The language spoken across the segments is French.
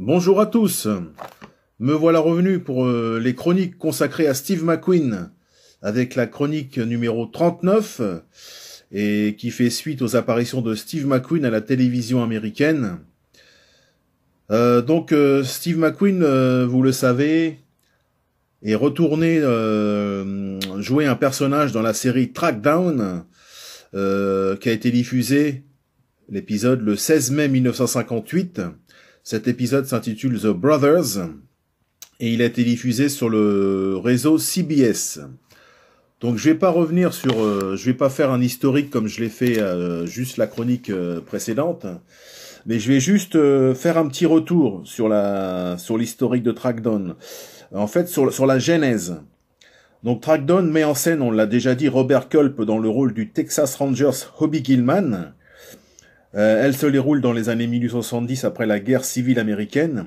Bonjour à tous. Me voilà revenu pour euh, les chroniques consacrées à Steve McQueen avec la chronique numéro 39 et qui fait suite aux apparitions de Steve McQueen à la télévision américaine. Euh, donc euh, Steve McQueen, vous le savez, est retourné jouer un personnage dans la série Trackdown qui a été diffusée l'épisode le 16 mai 1958 cet épisode s'intitule The Brothers et il a été diffusé sur le réseau CBS. Donc je vais pas revenir sur, euh, je vais pas faire un historique comme je l'ai fait euh, juste la chronique euh, précédente, mais je vais juste faire un petit retour sur la sur l'historique de Trackdown. En fait sur sur la genèse. Donc Trackdown met en scène, on l'a déjà dit, Robert Culp dans le rôle du Texas Rangers Hobby Gilman, euh, elle se déroule dans les années 1870 après la guerre civile américaine.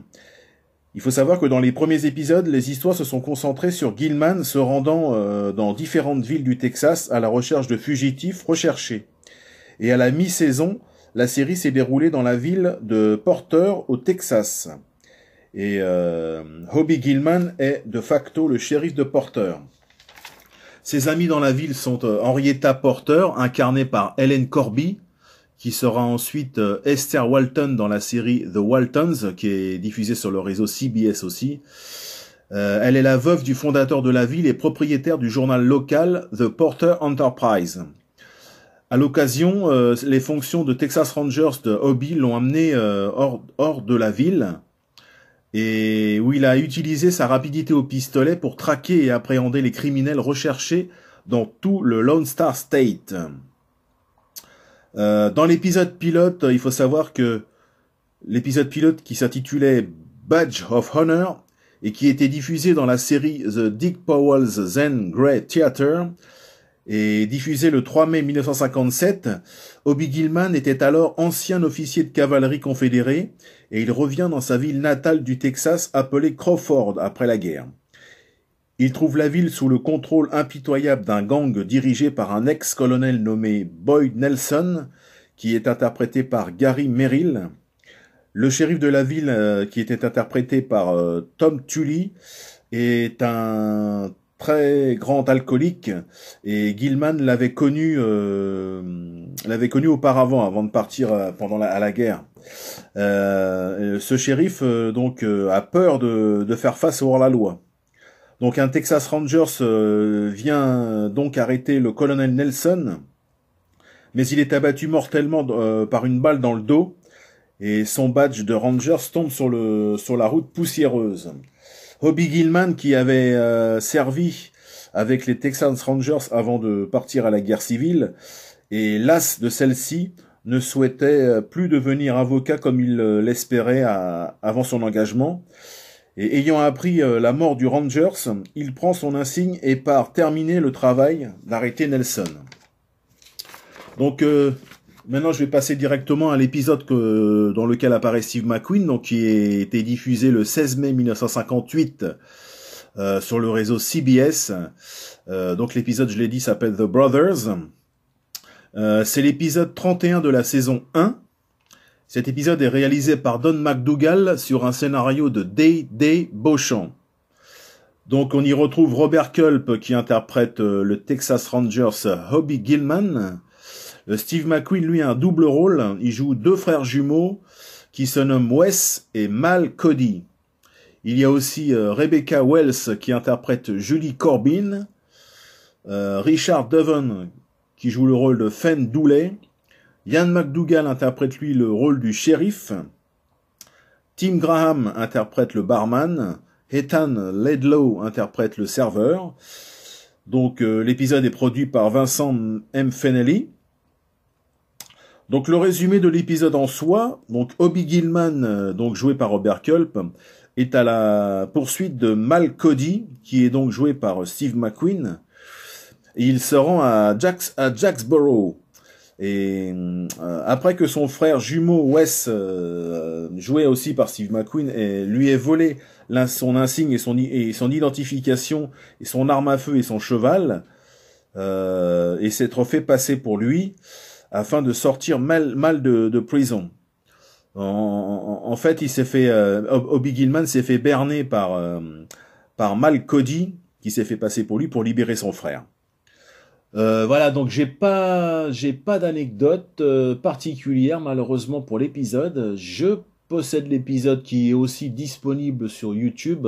Il faut savoir que dans les premiers épisodes, les histoires se sont concentrées sur Gilman se rendant euh, dans différentes villes du Texas à la recherche de fugitifs recherchés. Et à la mi-saison, la série s'est déroulée dans la ville de Porter au Texas. Et euh, Hobie Gilman est de facto le shérif de Porter. Ses amis dans la ville sont euh, Henrietta Porter, incarnée par Helen Corby, qui sera ensuite euh, Esther Walton dans la série The Waltons, qui est diffusée sur le réseau CBS aussi. Euh, elle est la veuve du fondateur de la ville et propriétaire du journal local The Porter Enterprise. À l'occasion, euh, les fonctions de Texas Rangers de Hobby l'ont amené hors, hors, de la ville et où il a utilisé sa rapidité au pistolet pour traquer et appréhender les criminels recherchés dans tout le Lone Star State. Euh, dans l'épisode pilote, euh, il faut savoir que l'épisode pilote qui s'intitulait Badge of Honor et qui était diffusé dans la série The Dick Powell's Zen Grey Theater et diffusé le 3 mai 1957, Obi Gilman était alors ancien officier de cavalerie confédérée et il revient dans sa ville natale du Texas appelée Crawford après la guerre. Il trouve la ville sous le contrôle impitoyable d'un gang dirigé par un ex-colonel nommé Boyd Nelson, qui est interprété par Gary Merrill. Le shérif de la ville, euh, qui était interprété par euh, Tom Tully, est un très grand alcoolique et Gilman l'avait connu euh, l'avait connu auparavant avant de partir pendant la, à la guerre. ce shérif donc a peur de, de faire face hors la loi. Donc un Texas Rangers euh, vient euh, donc arrêter le colonel Nelson, mais il est abattu mortellement euh, par une balle dans le dos et son badge de Rangers tombe sur, le, sur la route poussiéreuse. Hobby Gilman qui avait servi avec les Texas Rangers avant de partir à la guerre civile et las de celle-ci ne souhaitait plus devenir avocat comme il l'espérait avant son engagement et ayant appris euh, la mort du Rangers, il prend son insigne et part terminer le travail d'arrêter Nelson. Donc euh, maintenant je vais passer directement à l'épisode dans lequel apparaît Steve McQueen, donc qui a été diffusé le 16 mai 1958 euh, sur le réseau CBS. donc l'épisode, je l'ai dit, s'appelle The Brothers. c'est l'épisode 31 de la saison 1 cet épisode est réalisé par Don McDougall sur un scénario de Day Day Beauchamp. Donc on y retrouve Robert Culp qui interprète euh, le Texas Rangers Hobby Gilman. Euh, Steve McQueen lui a un double rôle, il joue deux frères jumeaux qui se nomment Wes et Mal Cody. Il y a aussi euh, Rebecca Wells qui interprète Julie Corbin, Richard Devon qui joue le rôle de Fenn Dooley, Ian McDougall interprète lui le rôle du shérif. Tim Graham interprète le barman. Ethan Ledlow interprète le serveur. Donc euh, l'épisode est produit par Vincent M. Fennelly. Donc le résumé de l'épisode en soi, donc Obi Gilman, euh, donc joué par Robert Culp, est à la poursuite de Mal Cody, qui est donc joué par Steve McQueen. il se rend à, à Jacksboro, et euh, après que son frère jumeau Wes, euh, joué aussi par Steve McQueen, lui ait volé son insigne et son, identification, et son arme à feu et son cheval, euh, et s'être fait passer pour lui, afin de sortir mal, de, prison. En, fait, il s'est fait, euh, Obi Gilman s'est fait berner par, par Mal Cody, qui s'est fait passer pour lui pour libérer son frère. Euh, voilà, donc j'ai pas, j'ai pas d'anecdote euh, particulière malheureusement pour l'épisode. Je possède l'épisode qui est aussi disponible sur YouTube.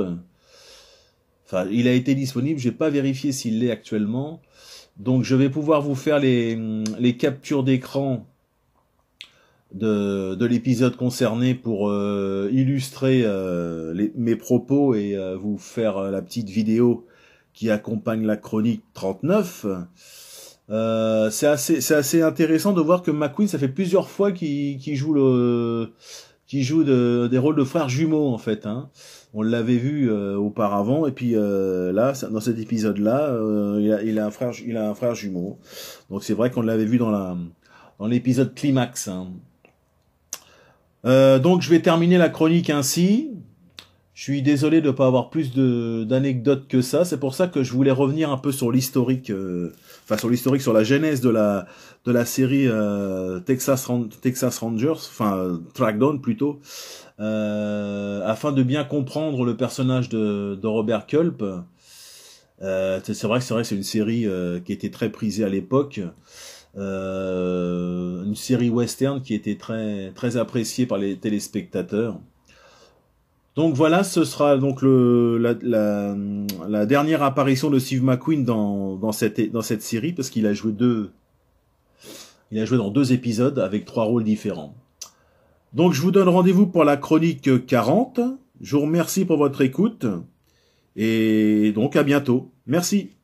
Enfin, il a été disponible. J'ai pas vérifié s'il l'est actuellement. Donc je vais pouvoir vous faire les, captures d'écran de, l'épisode concerné pour euh, illustrer mes propos et vous faire la petite vidéo qui accompagne la chronique 39. Euh, c'est assez, c'est assez intéressant de voir que McQueen, ça fait plusieurs fois qu'il joue le, qui joue de, des rôles de frères jumeaux en fait. Hein. On l'avait vu euh, auparavant et puis euh, là, dans cet épisode-là, euh, il, il, a, un frère, il a un frère jumeau. Donc c'est vrai qu'on l'avait vu dans la dans l'épisode climax. Hein. donc je vais terminer la chronique ainsi. Je suis désolé de ne pas avoir plus d'anecdotes que ça. C'est pour ça que je voulais revenir un peu sur l'historique, euh, enfin sur l'historique, sur la genèse de la de la série euh, Texas, Texas Rangers, enfin euh, Trackdown plutôt, afin de bien comprendre le personnage de, Robert Culp. c'est vrai, c'est vrai, c'est une série qui était très prisée à l'époque. une série western qui était très très appréciée par les téléspectateurs. Donc voilà, ce sera donc le, la, la, la dernière apparition de Steve McQueen dans, cette, dans cette série, parce qu'il a joué deux. Il a joué dans deux épisodes avec trois rôles différents. Donc je vous donne rendez-vous pour la chronique 40. Je vous remercie pour votre écoute. Et donc à bientôt. Merci.